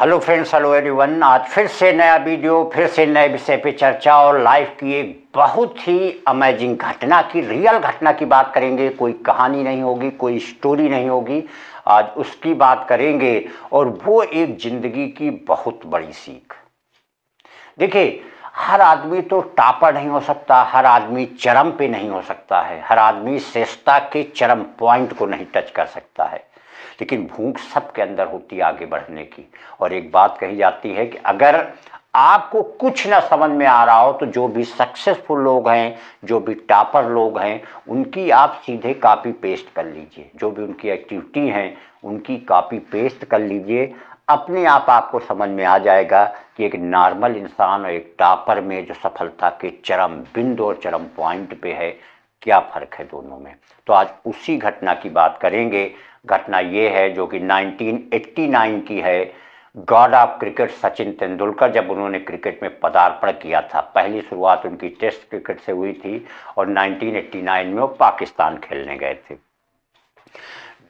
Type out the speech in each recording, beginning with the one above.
hello friends hello everyone आज फिर से नया वीडियो फिर से नए विषय पे चर्चा और लाइफ की एक बहुत ही अमेजिंग घटना की रियल घटना की बात करेंगे कोई कहानी नहीं होगी कोई स्टोरी नहीं होगी आज उसकी बात करेंगे और वो एक ज़िंदगी की बहुत बड़ी सीख देखिए हर आदमी तो टापर नहीं हो सकता हर आदमी चरम पे नहीं हो सकता है हर आदमी श्रेष्ठता के चरम पॉइंट को नहीं टच कर सकता है लेकिन भूख सबके अंदर होती है आगे बढ़ने की और एक बात कही जाती है कि अगर आपको कुछ ना समझ में आ रहा हो तो जो भी सक्सेसफुल लोग हैं जो भी टापर लोग हैं उनकी आप सीधे कॉपी पेस्ट कर लीजिए जो भी उनकी एक्टिविटी हैं उनकी कॉपी पेस्ट कर लीजिए अपने आप आपको समझ में आ जाएगा कि एक नॉर्मल इंसान और एक टापर में जो सफलता के चरम बिंदु और चरम पॉइंट पे है क्या फ़र्क है दोनों में तो आज उसी घटना की बात करेंगे घटना ये है जो कि 1989 की है god of cricket Sachin Tendulkar जब उन्होंने क्रिकेट में पदार्पण किया था पहली शुरुआत उनकी टेस्ट क्रिकेट से हुई थी और 1989 में वो पाकिस्तान खेलने गए थे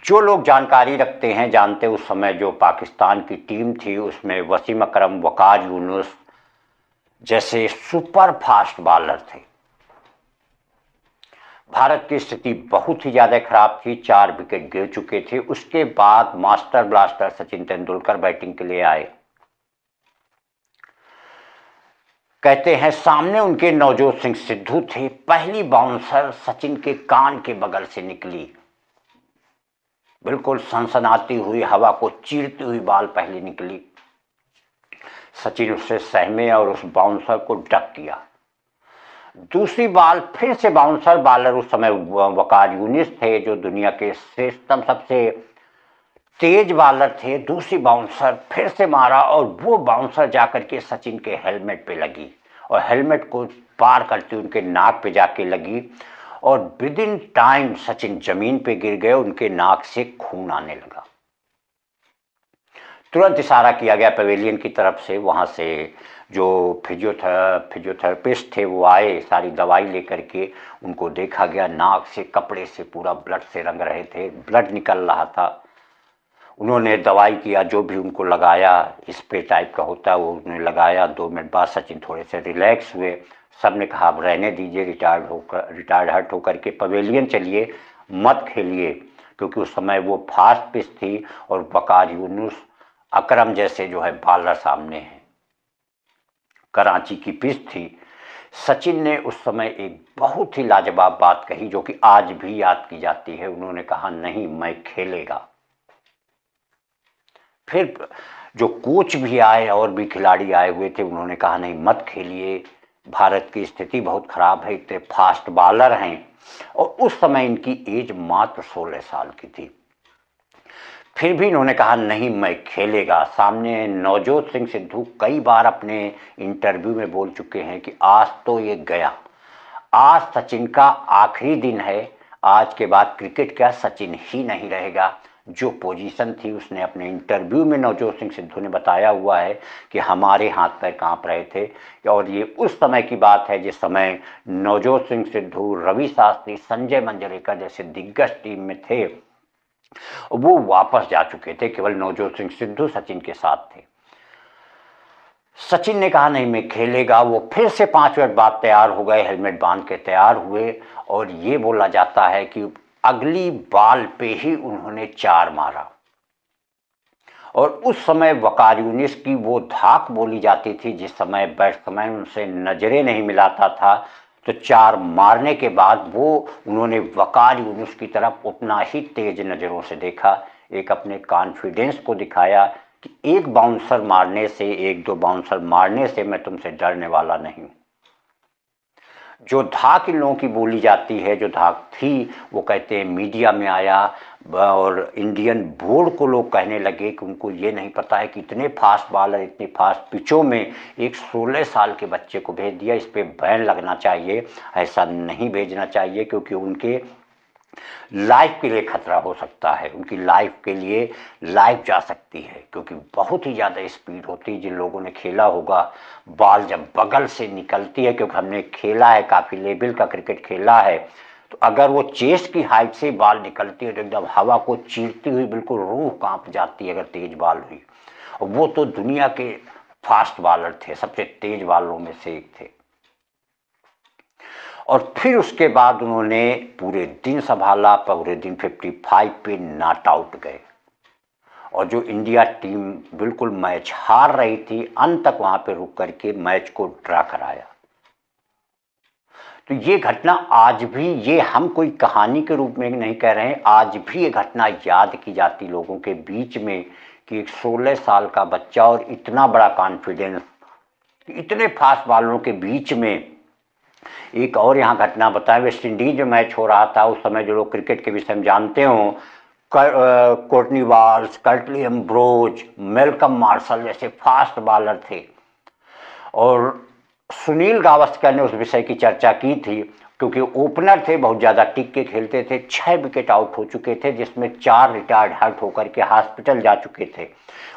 जो लोग जानकारी रखते हैं जानते उस समय जो पाकिस्तान की टीम थी उसमें वसीम अकरम वकाज यूनुस जैसे सुपर फास्ट बॉलर थे भारत की स्थिति बहुत ही ज़्यादा खराब थी चार विकेट गिर चुके थे उसके बाद master blaster Sachin Tendulkar batting के लिए आए कहते हैं सामने उनके नवजोत सिंह सिद्धू थे पहली बाउंसर सचिन के कान के बगल से निकली बिल्कुल सनसनाती हुई हवा को चीरती हुई बाल पहले निकली सचिन उससे सहमे और उस बाउंसर को डक किया दूसरी बाल फिर से बाउंसर बॉलर उस समय वकार यूनिस थे जो दुनिया के श्रेष्ठतम सबसे तेज बॉलर थे दूसरी बाउंसर फिर से मारा और वो बाउंसर जाकर के सचिन के हेलमेट पे लगी और हेलमेट को पार करते उनके नाक पे जाके लगी और विद इन टाइम सचिन जमीन पे गिर गए उनके नाक से खून आने लगा तुरंत इशारा किया गया पवेलियन की तरफ से वहां से जो फिजियोथेरा फिजियोथेरेपिस्ट थे वो आए सारी दवाई लेकर के उनको देखा गया नाक से कपड़े से पूरा ब्लड से रंग रहे थे ब्लड निकल रहा था उन्होंने दवाई किया जो भी उनको लगाया स्प्रे टाइप का होता है वो उन्होंने लगाया दो मिनट बाद सचिन थोड़े से रिलैक्स हुए सब ने कहा अब रहने दीजिए रिटायर्ड होकर रिटायर्ड हट होकर के पवेलियन चलिए मत खेलिए क्योंकि उस समय वो फास्ट पिच थी और बकार यूनुस अकरम जैसे जो है बॉलर सामने हैं कराची की पिच थी सचिन ने उस समय एक बहुत ही लाजवाब बात कही जो कि आज भी याद की जाती है उन्होंने कहा नहीं मैं खेलेगा फिर जो कोच भी आए और भी खिलाड़ी आए हुए थे उन्होंने कहा नहीं मत खेलिए भारत की स्थिति बहुत खराब है इतने फास्ट बॉलर हैं और उस समय इनकी एज मात्र 16 साल की थी फिर भी इन्होंने कहा नहीं मैं खेलेगा सामने नवजोत सिंह सिद्धू कई बार अपने इंटरव्यू में बोल चुके हैं कि आज तो ये गया आज सचिन का आखिरी दिन है आज के बाद क्रिकेट क्या सचिन ही नहीं रहेगा जो पोजीशन थी उसने अपने इंटरव्यू में नवजोत सिंह सिद्धू ने बताया हुआ है कि हमारे हाथ पैर कांप रहे थे और ये उस समय की बात है जिस समय नवजोत सिंह सिद्धू रवि शास्त्री संजय मंजरेकर जैसे दिग्गज टीम में थे वो वापस जा चुके थे केवल नवजोत सिंह सिद्धू सचिन के साथ थे सचिन ने कहा नहीं मैं खेलेगा वो फिर से पांच मिनट बाद तैयार हो गए हेलमेट बांध के तैयार हुए और ये बोला जाता है कि अगली बाल पे ही उन्होंने चार मारा और उस समय वकार यूनिस की वो धाक बोली जाती थी जिस समय बैट्समैन उनसे नज़रें नहीं मिलाता था तो चार मारने के बाद वो उन्होंने वकार यूनुस की तरफ उतना ही तेज नज़रों से देखा एक अपने कॉन्फिडेंस को दिखाया कि एक बाउंसर मारने से एक दो बाउंसर मारने से मैं तुमसे डरने वाला नहीं जो धाक इन लोगों की बोली जाती है जो धाक थी वो कहते हैं मीडिया में आया और इंडियन बोर्ड को लोग कहने लगे कि उनको ये नहीं पता है कि इतने फास्ट बॉलर इतने फास्ट पिचों में एक 16 साल के बच्चे को भेज दिया इस पर बैन लगना चाहिए ऐसा नहीं भेजना चाहिए क्योंकि उनके लाइफ के लिए खतरा हो सकता है उनकी लाइफ के लिए लाइफ जा सकती है क्योंकि बहुत ही ज़्यादा स्पीड होती है जिन लोगों ने खेला होगा बॉल जब बगल से निकलती है क्योंकि हमने खेला है काफ़ी लेवल का क्रिकेट खेला है तो अगर वो चेस्ट की हाइट से बाल निकलती है तो एकदम हवा को चीरती हुई बिल्कुल रूह कांप जाती है अगर तेज बाल हुई और वो तो दुनिया के फास्ट बॉलर थे सबसे तेज बॉलरों में से एक थे और फिर उसके बाद उन्होंने पूरे दिन संभाला पूरे दिन 55 पे नॉट आउट गए और जो इंडिया टीम बिल्कुल मैच हार रही थी अंत तक वहां पे रुक करके मैच को ड्रा कराया तो ये घटना आज भी ये हम कोई कहानी के रूप में नहीं कह रहे हैं आज भी ये घटना याद की जाती लोगों के बीच में कि एक सोलह साल का बच्चा और इतना बड़ा कॉन्फिडेंस इतने फास्ट बॉलरों के बीच में एक और यहाँ घटना बताएं वेस्ट इंडीज में मैच हो रहा था उस समय जो लोग क्रिकेट के विषय में जानते हों Courtney Walsh Curtly Ambrose Malcolm Marshall जैसे फास्ट बॉलर थे और सुनील गावस्कर ने उस विषय की चर्चा की थी क्योंकि ओपनर थे बहुत ज़्यादा टिक के खेलते थे छः विकेट आउट हो चुके थे जिसमें चार रिटायर्ड हर्ट होकर के हॉस्पिटल जा चुके थे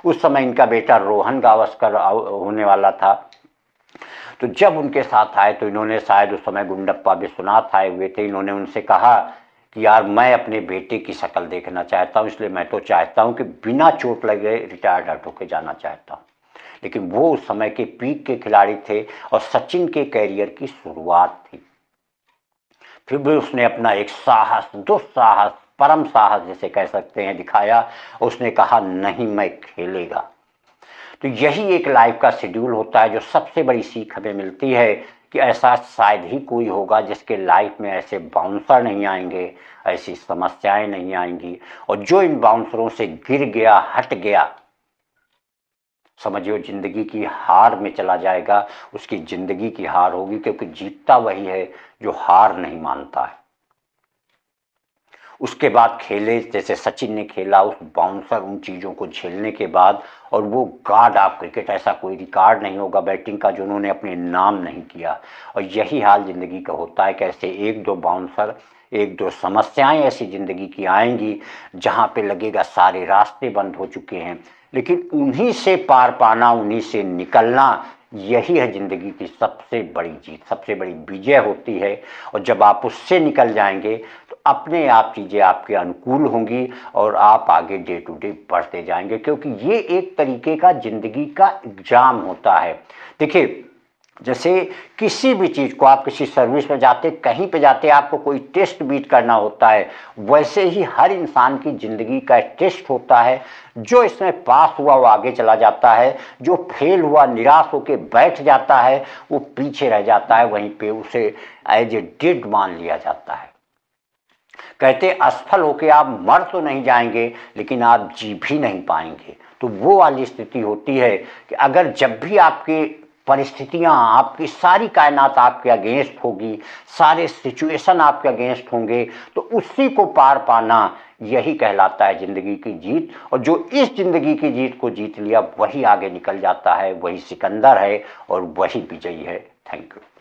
उस समय इनका बेटा रोहन गावस्कर होने वाला था तो जब उनके साथ आए तो इन्होंने शायद उस समय गुंडप्पा विश्वनाथ आए हुए थे इन्होंने उनसे कहा कि यार मैं अपने बेटे की शक्ल देखना चाहता हूँ इसलिए मैं तो चाहता हूँ कि बिना चोट लगे रिटायर्ड हर्ट होकर जाना चाहता हूँ लेकिन वो उस समय के पीक के खिलाड़ी थे और सचिन के कैरियर की शुरुआत थी फिर भी उसने अपना एक साहस दुस्साहस परम साहस जैसे कह सकते हैं दिखाया उसने कहा नहीं मैं खेलेगा तो यही एक लाइफ का शेड्यूल होता है जो सबसे बड़ी सीख हमें मिलती है कि ऐसा शायद ही कोई होगा जिसके लाइफ में ऐसे बाउंसर नहीं आएंगे ऐसी समस्याएं नहीं आएंगी और जो इन बाउंसरों से गिर गया हट गया समझियो जिंदगी की हार में चला जाएगा उसकी ज़िंदगी की हार होगी क्योंकि जीतता वही है जो हार नहीं मानता है उसके बाद खेले जैसे सचिन ने खेला उस बाउंसर उन चीज़ों को झेलने के बाद और वो गार्ड आप क्रिकेट ऐसा कोई रिकॉर्ड नहीं होगा बैटिंग का जो उन्होंने अपने नाम नहीं किया और यही हाल ज़िंदगी का होता है कि ऐसे एक दो बाउंसर एक दो समस्याएं ऐसी ज़िंदगी की आएंगी जहाँ पे लगेगा सारे रास्ते बंद हो चुके हैं लेकिन उन्हीं से पार पाना उन्हीं से निकलना यही है ज़िंदगी की सबसे बड़ी जीत सबसे बड़ी विजय होती है और जब आप उससे निकल जाएंगे अपने आप चीज़ें आपके अनुकूल होंगी और आप आगे डे टू डे बढ़ते जाएंगे क्योंकि ये एक तरीके का ज़िंदगी का एग्ज़ाम होता है देखिए जैसे किसी भी चीज़ को आप किसी सर्विस में जाते कहीं पे जाते आपको कोई टेस्ट बीट करना होता है वैसे ही हर इंसान की ज़िंदगी का टेस्ट होता है जो इसमें पास हुआ वो आगे चला जाता है जो फेल हुआ निराश होकर बैठ जाता है वो पीछे रह जाता है वहीं पे उसे एज ए डेड मान लिया जाता है कहते असफल होके आप मर तो नहीं जाएंगे लेकिन आप जी भी नहीं पाएंगे तो वो वाली स्थिति होती है कि अगर जब भी आपके परिस्थितियाँ आपकी सारी कायनात आपके अगेंस्ट होगी सारे सिचुएशन आपके अगेंस्ट होंगे तो उसी को पार पाना यही कहलाता है ज़िंदगी की जीत और जो इस ज़िंदगी की जीत को जीत लिया वही आगे निकल जाता है वही सिकंदर है और वही विजयी है थैंक यू